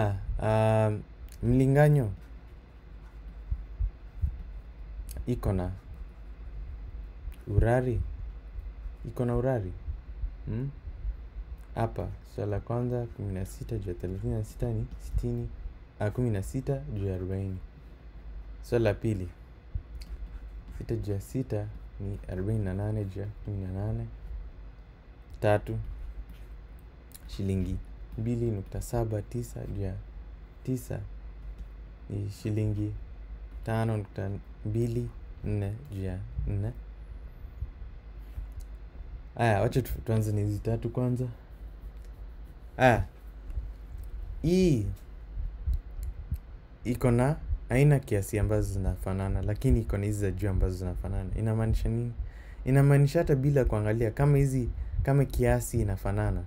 Ah, um, mlinganyo iko na urari iko na urari hmm? hapa swali la kwanza kumi na sita juu ya thelathini na sita ni sitini ah, kumi na sita juu ya arobaini swali la pili sita juu ya sita ni arobaini na nane juu ya kumi na nane tatu shilingi 2.79 juu ya 9 ni shilingi 5.24 juu ya 4. haya wacha tuanze na hizi tatu kwanza. haya hii e iko na aina kiasi ambazo zinafanana, lakini iko na hizi za juu ambazo zinafanana. Inamaanisha nini? Inamaanisha hata bila kuangalia kama hizi kama kiasi inafanana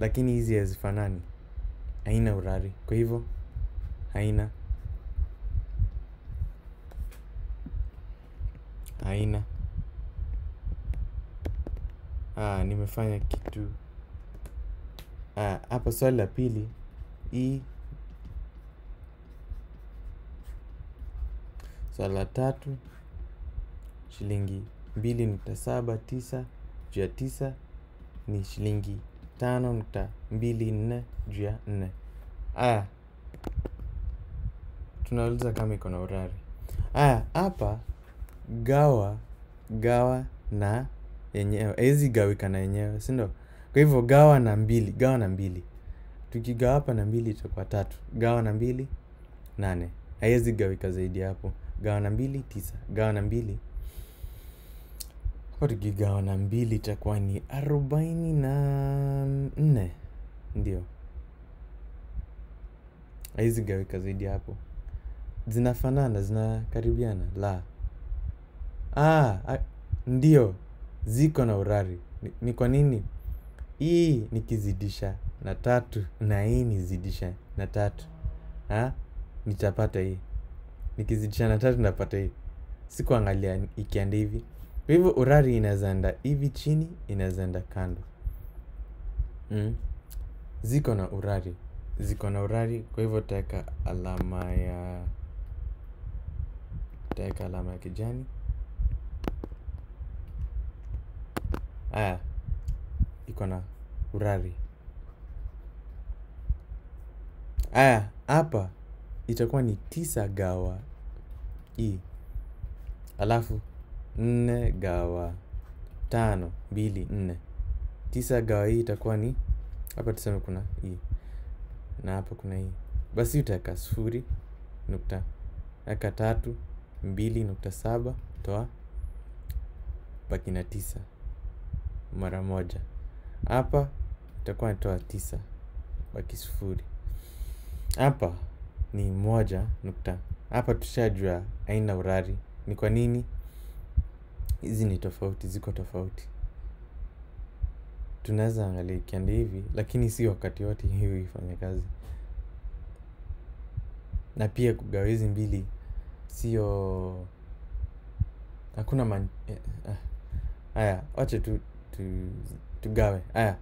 lakini hizi hazifanani haina urari kwa hivyo haina haina Aa, ah, nimefanya kitu ah, hapa swali la pili hii swali la tatu shilingi mbili nukta saba tisa juu ya tisa ni shilingi nne juu ya nne. Aya, tunauliza kama iko na urari. Aya, hapa gawa gawa na yenyewe haiwezi gawika na yenyewe, si ndio? Kwa hivyo gawa na mbili, gawa na mbili, tukigawa hapa na mbili itakuwa tatu. Gawa na mbili nane, haiwezi gawika zaidi hapo. Gawa na mbili tisa, gawa na mbili kwa tukigawa na mbili itakuwa ni arobaini na nne ndio haizi gawika zaidi hapo zinafanana zinakaribiana la ah, ndio ziko na urari ni, ni kwa nini hii nikizidisha na tatu na hii nizidisha na tatu ha? nitapata hii nikizidisha na tatu napata hii sikuangalia ikienda hivi kwa hivyo urari inazaenda hivi chini, inazaenda kando mm. Ziko na urari, ziko na urari. Kwa hivyo taweka alama ya taweka alama ya kijani. Aya, iko na urari. Aya, hapa itakuwa ni tisa gawa i, alafu nne gawa tano mbili nne tisa gawa hii itakuwa ni hapa tuseme kuna hii na hapa kuna hii basi utaweka sufuri nukta eka tatu mbili nukta saba toa baki na tisa mara moja hapa itakuwa natoa tisa baki sufuri hapa ni moja nukta hapa tushajua aina urari ni kwa nini hizi ni tofauti ziko tofauti tunaweza angalia ikienda hivi lakini si wakati wote hiyo ifanya kazi na pia kugawa hizi mbili sio hakuna man... Eh, ah, haya wache tu, tu tugawe haya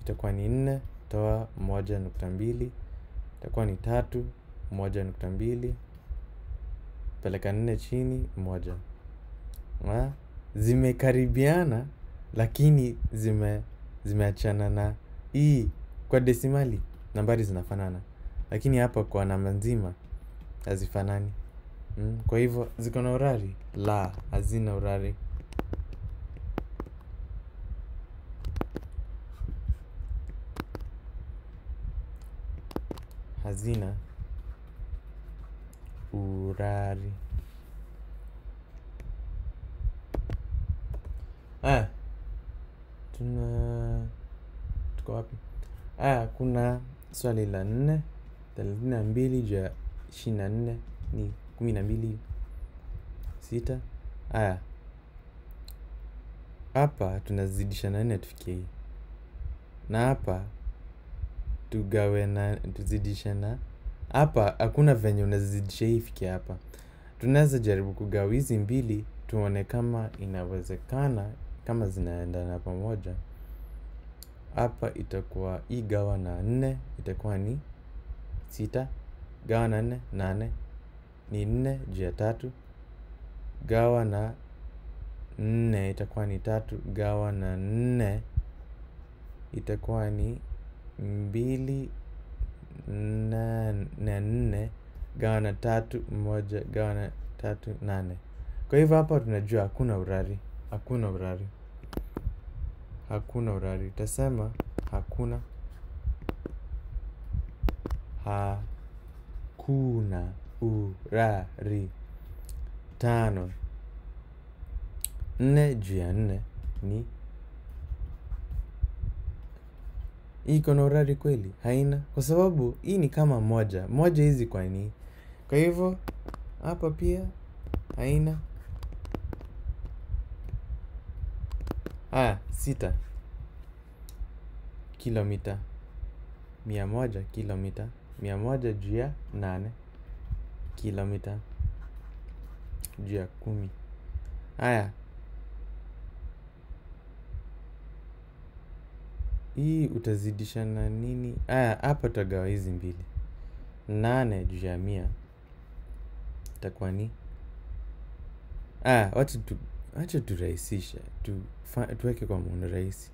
itakuwa ni nne toa moja nukta mbili itakuwa ni tatu moja nukta mbili peleka nne chini moja ha? zimekaribiana lakini zime zimeachana na hii e Kwa desimali nambari zinafanana lakini hapa kwa namba nzima hazifanani. Mm, kwa hivyo ziko na urari? La, hazina urari. Hazina urari. Eh, tuna tuko wapi? Ah, kuna swali la nne thelathini na mbili juu ya na nne ni kumi na mbili sita. Aya, hapa tunazidisha na 4 tufikie na hapa tugawe na tuzidisha na hapa. Hakuna venye unazidisha hii fikia hapa. Tunaweza jaribu kugawa hizi mbili tuone kama inawezekana kama zinaendana pamoja hapa itakuwa hii gawa na nne itakuwa ni sita gawa na nne nane ni nne juu ya tatu gawa na nne itakuwa ni tatu gawa na nne itakuwa ni mbili na nne gawa na tatu moja gawa na tatu nane kwa hivyo hapa tunajua hakuna urari hakuna urari hakuna urari. tasema hakuna. Hakuna urari. Tano. Nne juu ya nne ni iko na urari kweli? Haina, kwa sababu hii ni kama moja moja hizi kwa ni. Kwa hivyo hapa pia haina. Haya, sita kilomita mia moja kilomita mia moja juu ya nane kilomita juu ya kumi haya hii utazidisha na nini haya hapa tagawa hizi mbili nane juu ya mia itakuwa ni haya watu acha turahisishe tu, tuweke kwa muundo rahisi.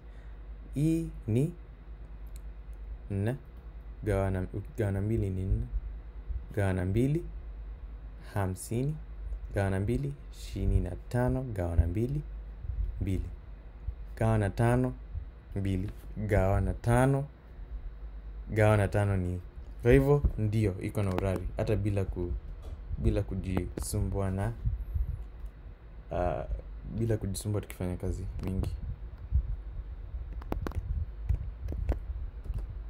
Hii ni nne gawana, gawana mbili ni nne, gawana mbili hamsini, gawana mbili ishirini na tano, gawana mbili mbili, gawana tano mbili, gawana tano, gawana tano ni kwa hivyo ndio iko na urari hata bila ku bila kujisumbua na uh, bila kujisumbua tukifanya kazi mingi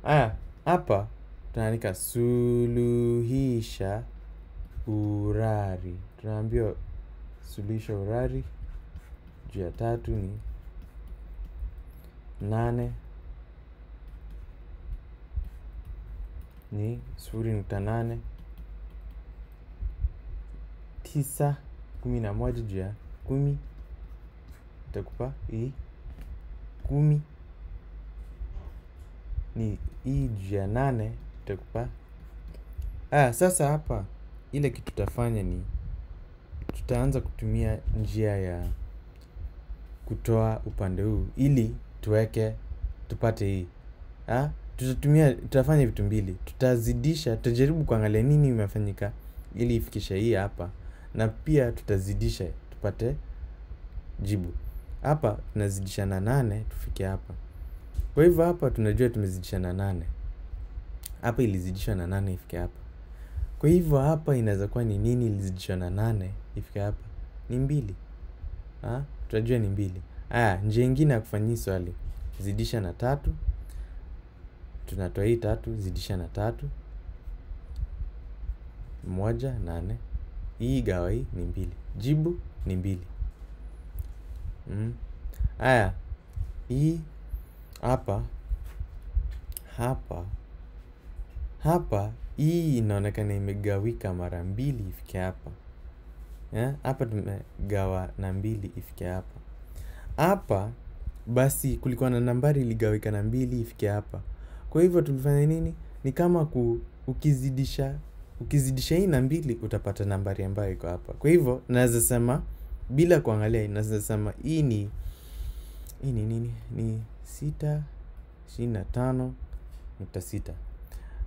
aya hapa tunaandika suluhisha urari tunaambiwa suluhisha urari juu ya tatu ni nane ni sufuri nukta nane tisa kumi na moja juu ya kumi itakupa hii kumi ni hii juu ya nane itakupa ah, sasa hapa ile kitu tutafanya ni tutaanza kutumia njia ya kutoa upande huu ili tuweke tupate hii ha? Ah, tutatumia, tutafanya vitu mbili, tutazidisha, tutajaribu kuangalia nini imefanyika ili ifikishe hii hapa, na pia tutazidisha tupate jibu hapa tunazidishana nane tufike hapa. Kwa hivyo hapa tunajua tumezidishana nane, hapa ilizidishwa na nane ifike hapa. Kwa hivyo hapa inaweza kuwa ni nini ilizidishwa na nane ifike hapa? Ni mbili. Ha? tunajua ni mbili. Aya, njia ingine ya kufanyia swali zidisha na tatu, tunatoa hii tatu, zidisha na tatu, moja nane, hii gawa hii ni mbili, jibu ni mbili. Haya, mhm. hii hapa hapa hapa, hii inaonekana imegawika mara mbili ifike hapa eh, hapa tumegawa na mbili ifike hapa hapa. Basi kulikuwa na nambari iligawika na mbili ifike hapa. Kwa hivyo tulifanya nini? Ni kama ku, ukizidisha ukizidisha hii na mbili utapata nambari ambayo iko hapa. Kwa hivyo naweza sema bila kuangalia inaweza hii ni hii ni nini ni sita ishirini na tano nukta sita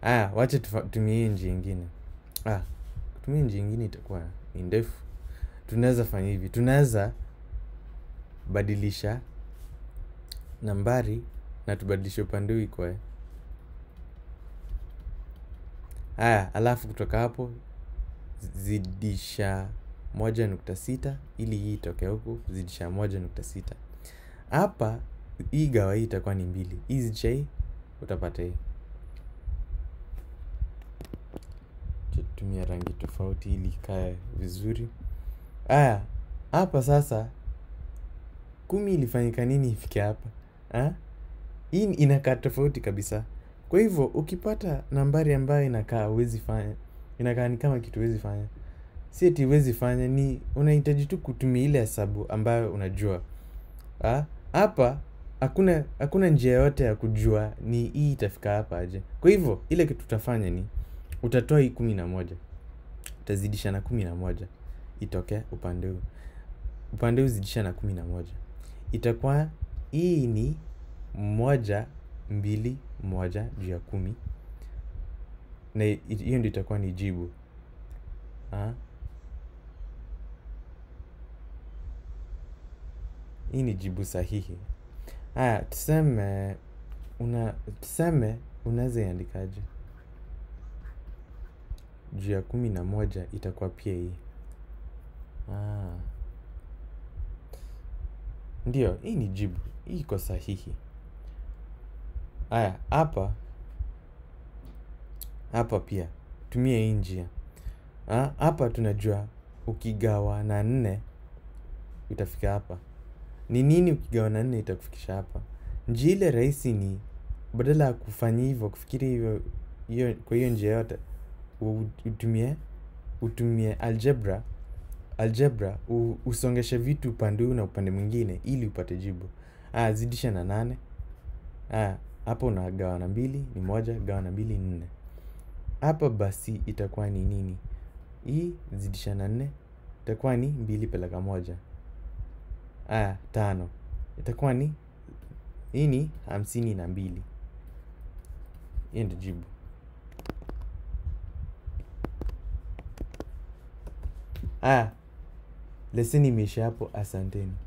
haya wacha tumie hii njia ingine ah, kutumia njia ingine itakuwa ni ndefu tunaweza fanya hivi tunaweza badilisha nambari na tubadilishe upande huu ikwae haya alafu kutoka hapo zidisha 1.6 ili hii itoke huku kuzidisha 1.6. Hapa hii gawa hii itakuwa ni mbili, hii zidisha hii utapata hii. tutumia rangi tofauti ili ikae vizuri. haya hapa sasa kumi ilifanyika nini ifike hapa ha? Hii inakaa tofauti kabisa. Kwa hivyo ukipata nambari ambayo inakaa huwezi fanya, inakaa ni kama kitu huwezi fanya si ati huwezi fanya, ni unahitaji tu kutumia ile hesabu ambayo unajua. Ah, hapa hakuna hakuna njia yote ya kujua ni hii itafika hapa aje. Kwa hivyo ile kitu utafanya ni utatoa hii kumi na moja utazidisha na kumi na moja itokee upande huu, upande huu zidisha na kumi na moja itakuwa hii ni moja mbili moja juu ya kumi na hiyo ndio itakuwa ni jibu ha? Ah, hii ni jibu sahihi. Haya, tuseme una tuseme unaweza iandikaje? Juu ya kumi na moja itakuwa pia hii. Ah. Ndio, hii ni jibu. Hii iko sahihi. Haya, hapa hapa pia tumie hii njia. Ah, hapa tunajua ukigawa na nne utafika hapa ni nini ukigawa na nne itakufikisha hapa. Njia ile rahisi ni badala ya kufanya hivyo kufikiri hivyo kwa hiyo njia yote utumie utumie algebra algebra usongeshe vitu upande huu na upande mwingine ili upate jibu. Ah, zidisha na nane. Ah, hapo hapa unagawa na mbili ni moja gawa na mbili ni nne. Hapa basi itakuwa ni nini? Hii zidisha na nne itakuwa ni mbili peleka moja. Aya, ah, tano. Itakuwa ni hii ni hamsini na mbili. Hiyo ndio jibu. Aya, ah, leseni imeisha hapo. Asanteni.